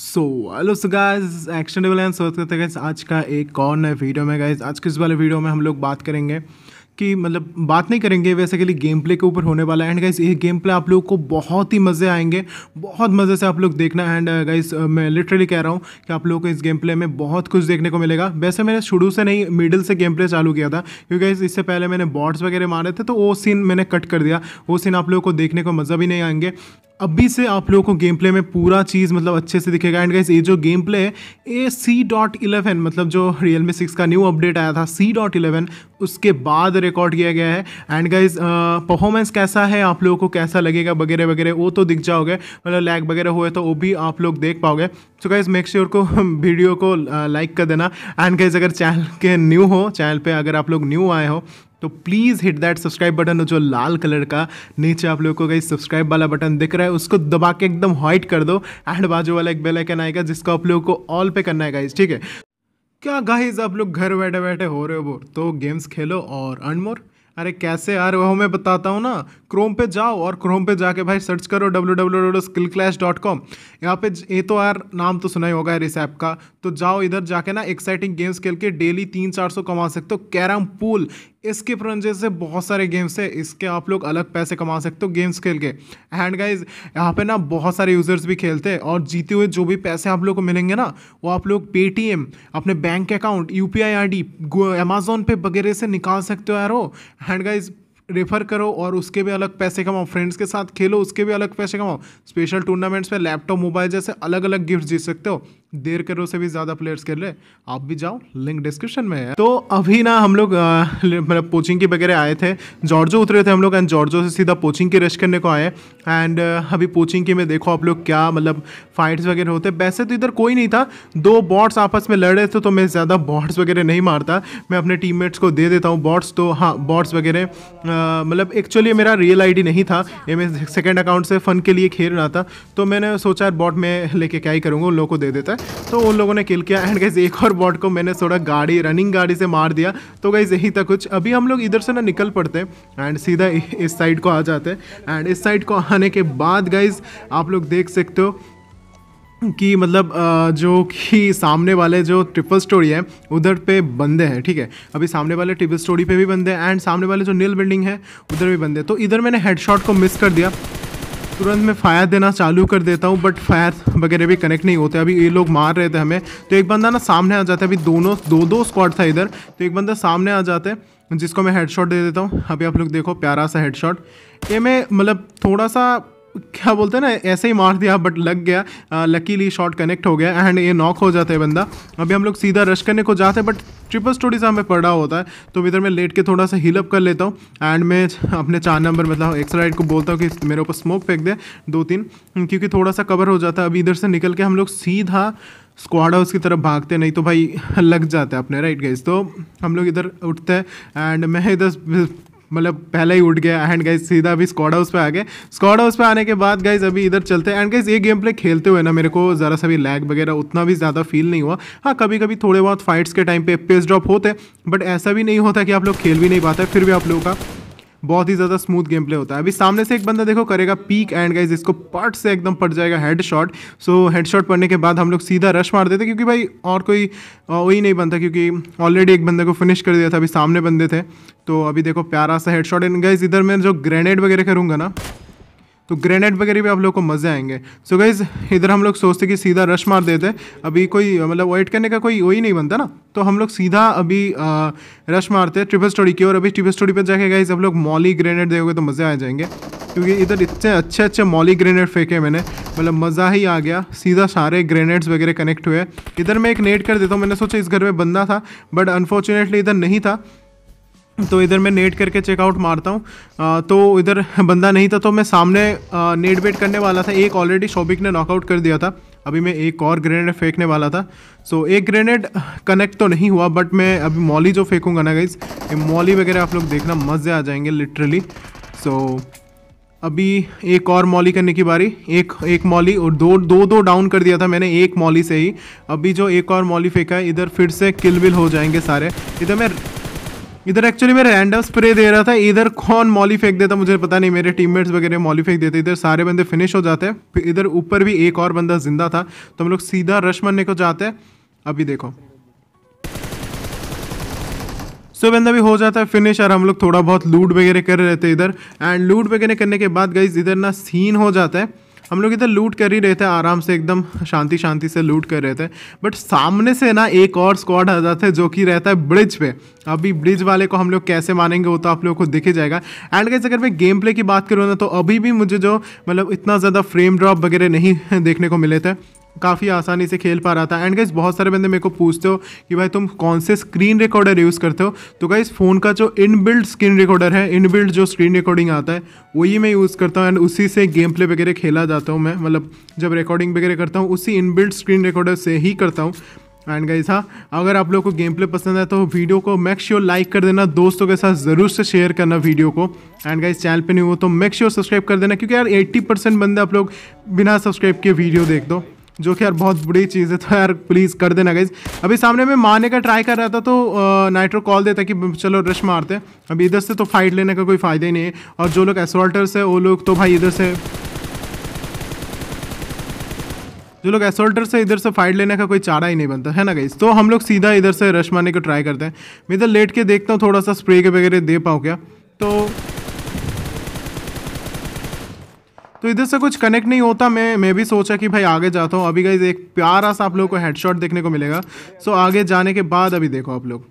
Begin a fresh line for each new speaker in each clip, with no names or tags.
so hello so guys action devil and स्वागत करते हैं आज का एक और नए वीडियो में गाइस आज के इस वाले वीडियो में हम लोग बात करेंगे कि मतलब बात नहीं करेंगे वैसे के लिए गेम प्ले के ऊपर होने वाला है एंड गाइस ये गेम प्ले आप लोगों को बहुत ही मज़े आएंगे बहुत मज़े से आप लोग देखना एंड गाइस uh, uh, मैं लिटरली कह रहा हूँ कि आप लोगों को इस गेम प्ले में बहुत कुछ देखने को मिलेगा वैसे मैंने शुरू से नहीं मिडिल से गेम प्ले चालू किया था क्योंकि गाइस इससे पहले मैंने बॉट्स वगैरह मारे थे तो वो सीन मैंने कट कर दिया वो सीन आप लोग को देखने को मज़ा भी नहीं आएंगे अभी से आप लोगों को गेम प्ले में पूरा चीज़ मतलब अच्छे से दिखेगा एंड गाइस ये जो गेम प्ले है ए सी डॉट इलेवन मतलब जो रियल मी सिक्स का न्यू अपडेट आया था सी डॉट इलेवन उसके बाद रिकॉर्ड किया गया है एंड गाइज परफॉर्मेंस कैसा है आप लोगों को कैसा लगेगा वगैरह वगैरह वो तो दिख जाओगे मतलब लैग वगैरह हुए तो वो भी आप लोग देख पाओगे सो गाइज मेक श्योर को वीडियो को लाइक कर देना एंड गाइज अगर चैनल के न्यू हो चैनल पर अगर आप लोग न्यू आए हो तो please hit that subscribe button जो लाल कलर का नीचे आप लोगों को कहीं सब्सक्राइब वाला बटन दिख रहा है उसको दबा के एकदम व्हाइट कर दो एंड बाजू वाला एक बेल आइकन आएगा जिसको आप लोगों को ऑल पे करना है गाइज ठीक है क्या गाइज आप लोग घर बैठे बैठे हो रहे हो बोर तो गेम्स खेलो और अर्न मोर अरे कैसे यार वो मैं बताता हूँ ना क्रोम पे जाओ और क्रोम पे जाके भाई सर्च करो W W W skill clash dot com यहाँ पे ये तो यार नाम तो सुना ही होगा यार इस ऐप का तो जाओ इधर जाके ना एक्साइटिंग गेम्स खेल के डेली तीन चार सौ कमा सकते हो कैरम पूल इसके प्रंजे जैसे बहुत सारे गेम्स है इसके आप लोग अलग पैसे कमा सकते हो गेम्स खेल के एंड गाइज यहाँ पे ना बहुत सारे यूज़र्स भी खेलते हैं और जीते हुए जो भी पैसे आप लोग को मिलेंगे ना वो आप लोग पेटीएम अपने bank account U P I I D Amazon pay वगैरह से निकाल सकते हो यार हो एंड गाइज रेफर करो और उसके भी अलग पैसे कमाओ फ्रेंड्स के साथ खेलो उसके भी अलग पैसे कमाओ स्पेशल टूर्नामेंट्स में लैपटॉप मोबाइल जैसे अलग अलग गिफ्ट जीत सकते हो देर करो से भी ज़्यादा प्लेयर्स खेल रहे आप भी जाओ लिंक डिस्क्रिप्शन में है तो अभी ना हम लोग मतलब पोचिंग के वगैरह आए थे जॉर्जो उतरे थे हम लोग एंड जॉर्जो से सीधा पोचिंग के रश करने को आए एंड अभी पोचिंग के में देखो आप लोग क्या मतलब फाइट्स वगैरह होते वैसे तो इधर कोई नहीं था दो बॉट्स आपस में लड़ रहे थे तो मैं ज़्यादा बॉट्स वगैरह नहीं मारता मैं अपने टीम को दे देता हूँ बॉट्स तो हाँ बॉट्स वगैरह मतलब एक्चुअली मेरा रियल आई नहीं था ये मैं सेकेंड अकाउंट से फ़न के लिए खेल रहा था तो मैंने सोचा बॉट में लेके क्या ही करूँगा उन लोगों को दे देता है तो उन लोगों ने किल किया एंड गाइज एक और बॉट को मैंने थोड़ा गाड़ी रनिंग गाड़ी से मार दिया तो गाइज यही था कुछ अभी हम लोग इधर से ना निकल पड़ते हैं एंड सीधा इस साइड को आ जाते हैं एंड इस साइड को आने के बाद गाइज आप लोग देख सकते हो कि मतलब जो कि सामने वाले जो ट्रिपल स्टोरी है उधर पे बंदे हैं ठीक है अभी सामने वाले ट्रिपल स्टोरी पे भी बंदे हैं एंड सामने वाले जो नील बिल्डिंग है उधर भी बंदे तो इधर मैंने हेडशॉट को मिस कर दिया तुरंत मैं फायर देना चालू कर देता हूँ बट फायर वगैरह भी कनेक्ट नहीं होते अभी ये लोग मार रहे थे हमें तो एक बंदा ना सामने आ जाता है अभी दोनों दो दो स्क्वाड था इधर तो एक बंदा सामने आ जाता है जिसको मैं हेडशॉट दे देता हूँ अभी आप लोग देखो प्यारा सा हेडशॉट ये मैं मतलब थोड़ा सा क्या बोलते हैं ना ऐसे ही मार दिया बट लग गया लकीली शॉट कनेक्ट हो गया एंड ये नॉक हो जाता है बंदा अभी हम लोग सीधा रश करने को जाते हैं बट ट्रिपल स्टोरी से हमें पड़ा होता है तो इधर मैं लेट के थोड़ा सा हिलअप कर लेता हूँ एंड मैं अपने चार नंबर मतलब राइड को बोलता हूँ कि मेरे ऊपर स्मोक फेंक दे दो तीन क्योंकि थोड़ा सा कवर हो जाता है अभी इधर से निकल के हम लोग सीधा स्क्वाड हाउस की तरफ भागते नहीं तो भाई लग जाते हैं अपने राइट गाइज तो हम लोग इधर उठते हैं एंड मैं इधर मतलब पहले ही उठ गया एंड गाइज सीधा अभी स्कॉड हाउस पे आ गए स्कॉड हाउस पे आने के बाद गाइज अभी इधर चलते हैं एंड गाइज ये गेम प्ले खेलते हुए ना मेरे को ज़रा सा भी लैग वगैरह उतना भी ज़्यादा फील नहीं हुआ हाँ कभी कभी थोड़े बहुत फाइट्स के टाइम पे पेस ड्रॉप होते बट ऐसा भी नहीं होता कि आप लोग खेल भी नहीं पाते फिर भी आप लोगों का बहुत ही ज़्यादा स्मूथ गेम प्ले होता है अभी सामने से एक बंदा देखो करेगा पीक एंड गाइज इसको पट से एकदम पट जाएगा head shot so head shot पड़ने के बाद हम लोग सीधा रश मार देते क्योंकि भाई और कोई वही नहीं बनता क्योंकि ऑलरेडी एक बंदे को फिनिश कर दिया था अभी सामने बंदे थे तो अभी देखो प्यारा सा हेड शॉट एंड गाइज इधर मैं जो ग्रेनेड वगैरह करूँगा ना तो ग्रेनेड वगैरह भी आप लोग को मज़े आएंगे सो so गाइज़ इधर हम लोग सोचते कि सीधा रश मार देते अभी कोई मतलब वेट करने का कोई वही नहीं बनता ना तो हम लोग सीधा अभी आ, रश मारते ट्रिपल स्टोरी की और अभी ट्रिपल स्टोरी पर जाके गाइज आप लोग मॉली ग्रेनेड देखोगे तो मज़े आ जाएंगे क्योंकि इधर इतने अच्छे अच्छे मॉली ग्रेनेड फेंके मैंने मतलब मज़ा ही आ गया सीधा सारे ग्रेनेड्स वगैरह कनेक्ट हुए इधर मैं एक नेट कर देता हूँ मैंने सोचा इस घर में बंदा था बट अनफॉर्चुनेटली इधर नहीं था तो इधर मैं नेट करके चेकआउट मारता हूँ तो इधर बंदा नहीं था तो मैं सामने नेट वेट करने वाला था एक ऑलरेडी शॉबिक ने नॉकआउट कर दिया था अभी मैं एक और ग्रेनेड फेंकने वाला था सो एक ग्रेनेड कनेक्ट तो नहीं हुआ बट मैं अभी मॉली जो फेंकूंगा ना गाइज ये मॉली वगैरह आप लोग देखना मज़े आ जाएंगे लिटरली सो अभी एक और मॉली करने की बारी एक एक मॉली और दो दो दो डाउन कर दिया था मैंने एक मॉली से ही अभी जो एक और मॉली फेंका है इधर फिर से किलविल हो जाएंगे सारे इधर मैं इधर एक्चुअली मैं रैंडम स्प्रे दे रहा था इधर कौन मॉली फेंक देता मुझे पता नहीं मेरे टीममेट्स वगैरह मॉली फेंक देते इधर सारे बंदे फिनिश हो जाते हैं इधर ऊपर भी एक और बंदा जिंदा था तो हम लोग सीधा रश मरने को जाते हैं अभी देखो सो so, बंदा भी हो जाता है फिनिश और हम लोग थोड़ा बहुत लूट वगैरह कर रहे थे इधर एंड लूट वगैरह करने के बाद गई इधर ना सीन हो जाता है हम लोग इधर लूट कर ही रहे थे आराम से एकदम शांति शांति से लूट कर रहे थे बट सामने से ना एक और स्क्वाड आ जाता है जो कि रहता है ब्रिज पे अभी ब्रिज वाले को हम लोग कैसे मानेंगे वो तो आप लोगों को दिखे जाएगा एंड गाइज अगर मैं गेम प्ले की बात करूँ ना तो अभी भी मुझे जो मतलब इतना ज़्यादा फ्रेम ड्रॉप वगैरह नहीं देखने को मिले थे काफ़ी आसानी से खेल पा रहा था एंड गाइज बहुत सारे बंदे मेरे को पूछते हो कि भाई तुम कौन से स्क्रीन रिकॉर्डर यूज़ करते हो तो गाइज फ़ोन का जो इन स्क्रीन रिकॉर्डर है इन जो स्क्रीन रिकॉर्डिंग आता है वही मैं यूज़ करता हूँ एंड उसी से गेम प्ले वगैरह खेला जाता हूँ मैं मतलब जब रिकॉर्डिंग वगैरह करता हूँ उसी इन स्क्रीन रिकॉर्डर से ही करता हूँ एंड गाइज हाँ अगर आप लोग को गेम प्ले पसंद है तो वीडियो को मेक श्योर लाइक कर देना दोस्तों के साथ ज़रूर से शेयर करना वीडियो को एंड गाइज चैनल पे नहीं हो तो मेक श्योर सब्सक्राइब कर देना क्योंकि यार 80 परसेंट बंदे आप लोग बिना सब्सक्राइब के वीडियो देख दो जो कि यार बहुत बुरी चीज़ है तो यार प्लीज़ कर देना गाइज अभी सामने में मारने का ट्राई कर रहा था तो नाइट्रो कॉल देता कि चलो रश मारते हैं अभी इधर से तो फाइट लेने का कोई फ़ायदा ही नहीं है और जो लोग एसोल्टर्स है वो लोग तो भाई इधर से जो लोग एसोल्टर से इधर से फाइट लेने का कोई चारा ही नहीं बनता है ना गाइज तो हम लोग सीधा इधर से रश मारने का ट्राई करते हैं मैं इधर लेट के देखता हूँ थोड़ा सा स्प्रे के वगैरह दे पाऊँ क्या तो तो इधर से कुछ कनेक्ट नहीं होता मैं मैं भी सोचा कि भाई आगे जाता हूँ अभी गई एक प्यारा सा आप लोग को हेडशॉट देखने को मिलेगा सो आगे जाने के बाद अभी देखो आप लोग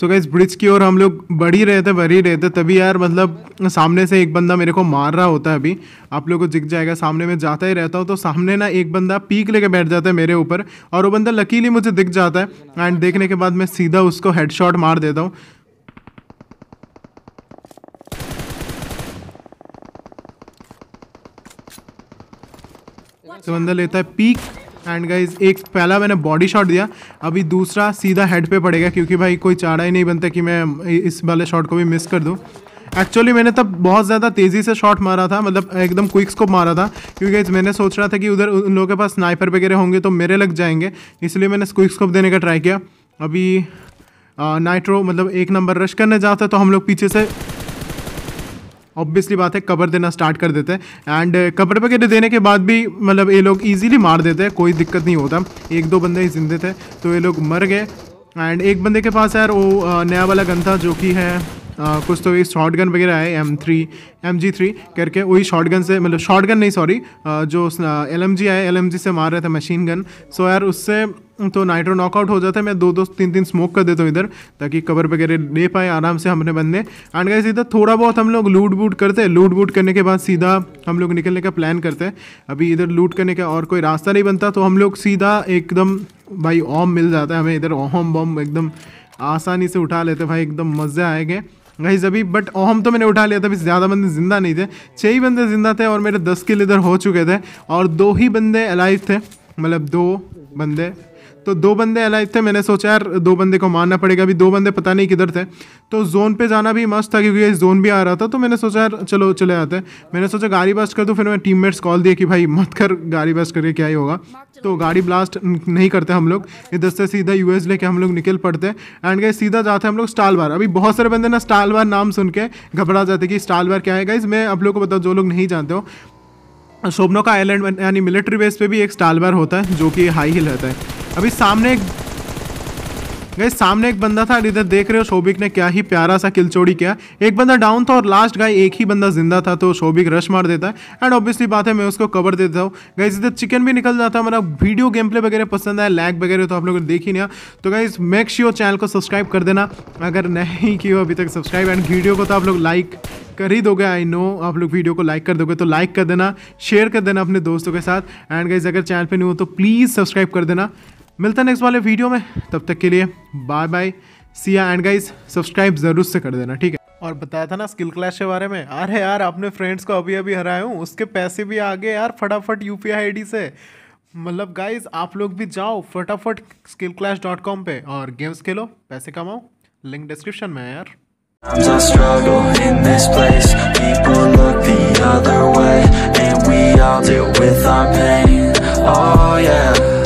सो गई ब्रिज की ओर हम लोग बढ़ ही रहे थे बढ़ ही रहे थे तभी यार मतलब सामने से एक बंदा मेरे को मार रहा होता है अभी आप लोग को दिख जाएगा सामने में जाता ही रहता हूँ तो सामने ना एक बंदा पीक लेके बैठ जाता है मेरे ऊपर और वो बंदा लकीली मुझे दिख जाता है एंड देखने के बाद मैं सीधा उसको हेड मार देता हूँ तो बंदा लेता है पीक एंड गाइज एक पहला मैंने बॉडी शॉट दिया अभी दूसरा सीधा हेड पे पड़ेगा क्योंकि भाई कोई चारा ही नहीं बनता कि मैं इस वाले शॉट को भी मिस कर दूँ एक्चुअली मैंने तब बहुत ज़्यादा तेज़ी से शॉट मारा था मतलब एकदम क्विक स्कोप मारा था क्योंकि मैंने सोच रहा था कि उधर उन लोगों के पास स्नाइपर वगैरह होंगे तो मेरे लग जाएंगे इसलिए मैंने क्विक स्कोप देने का ट्राई किया अभी नाइट्रो मतलब एक नंबर रश करने जाता तो हम लोग पीछे से ऑब्वियसली बात है कवर देना स्टार्ट कर देते हैं एंड कवर वगैरह देने के बाद भी मतलब ये लोग ईजिली मार देते हैं कोई दिक्कत नहीं होता एक दो बंदे ही जिंदे थे तो ये लोग मर गए एंड एक बंदे के पास यार वो uh, नया वाला गन था जो कि है कुछ तो एक शॉर्ट गन वगैरह है M three M G three करके वही शॉर्ट गन से मतलब शॉर्ट गन नहीं सॉरी जो एल एम जी आए एल एम जी से मार रहे थे मशीन गन सो यार उससे तो नाइट्रो नॉकआउट हो जाता है मैं दो दो तीन तीन स्मोक कर देता हूँ इधर ताकि कवर वगैरह ले पाए आराम से हमने बंदे एंड गाइस इधर थोड़ा बहुत हम लोग लूट बूट करते हैं लूट बूट करने के बाद सीधा हम लोग निकलने का प्लान करते हैं अभी इधर लूट करने का और कोई रास्ता नहीं बनता तो हम लोग सीधा एकदम भाई ओम मिल जाता है हमें इधर ओम बम एकदम आसानी से उठा लेते भाई एकदम मज़े आएंगे गाइज अभी बट ओहम तो मैंने उठा लिया था अभी ज़्यादा बंदे जिंदा नहीं थे छः ही बंदे जिंदा थे और मेरे दस किल इधर हो चुके थे और दो ही बंदे अलाइव थे मतलब दो बंदे तो दो बंदे अलाइव थे मैंने सोचा यार दो बंदे को मारना पड़ेगा अभी दो बंदे पता नहीं किधर थे तो जोन पे जाना भी मस्त था क्योंकि जोन भी आ रहा था तो मैंने सोचा यार चलो चले आते हैं मैंने सोचा गाड़ी ब्लास्ट कर दो फिर मैं टीम कॉल दिए कि भाई मत कर गाड़ी ब्लास्ट करके क्या ही होगा तो गाड़ी ब्लास्ट नहीं करते हम लोग इधर से सीधा एस लेके हम लोग निकल पड़ते हैं एंड गए सीधा जाते हैं हम लोग स्टाल बार अभी बहुत सारे बंदे ना स्टाल बार नाम सुन के घबरा जाते कि स्टाल बार क्या है गाइज मैं आप लोग को बताऊँ जो लोग नहीं जानते हो शोभनों का आइलैंड यानी मिलिट्री बेस पे भी एक स्टालबार होता है जो कि हाई हिल रहता है अभी सामने एक गई सामने एक बंदा था इधर देख रहे हो शोभिक ने क्या ही प्यारा सा किलचोड़ी किया एक बंदा डाउन था और लास्ट गाय एक ही बंदा जिंदा था तो शोभिक रश मार देता है एंड ऑब्वियसली बात है मैं उसको कवर देता हूँ गई इधर चिकन भी निकल जाता है मेरा वीडियो गेम प्ले वगैरह पसंद है लैग वगैरह तो आप लोगों ने देख ही नहीं तो गई मेक श्योर चैनल को सब्सक्राइब कर देना अगर नहीं की हो अभी तक सब्सक्राइब एंड वीडियो को तो आप लोग लाइक कर ही दोगे आई नो आप लोग वीडियो को लाइक कर दोगे तो लाइक कर देना शेयर कर देना अपने दोस्तों के साथ एंड गाइज अगर चैनल पर नहीं हो तो प्लीज़ सब्सक्राइब कर देना मिलता नेक्स्ट वाले वीडियो में तब तक के लिए बाय बाय सिया एंड गाइज सब्सक्राइब ज़रूर से कर देना ठीक है और बताया था ना स्किल क्लैश के बारे में अरे यार अपने फ्रेंड्स को अभी अभी हराया हूँ उसके पैसे भी आ गए यार फटाफट यू पी आई से मतलब गाइज आप लोग भी जाओ फटाफट स्किल क्लैश डॉट कॉम पर और गेम्स खेलो पैसे कमाओ लिंक डिस्क्रिप्शन में है यार Sometimes I struggle in this place People look the other way And we all deal with our pain Oh yeah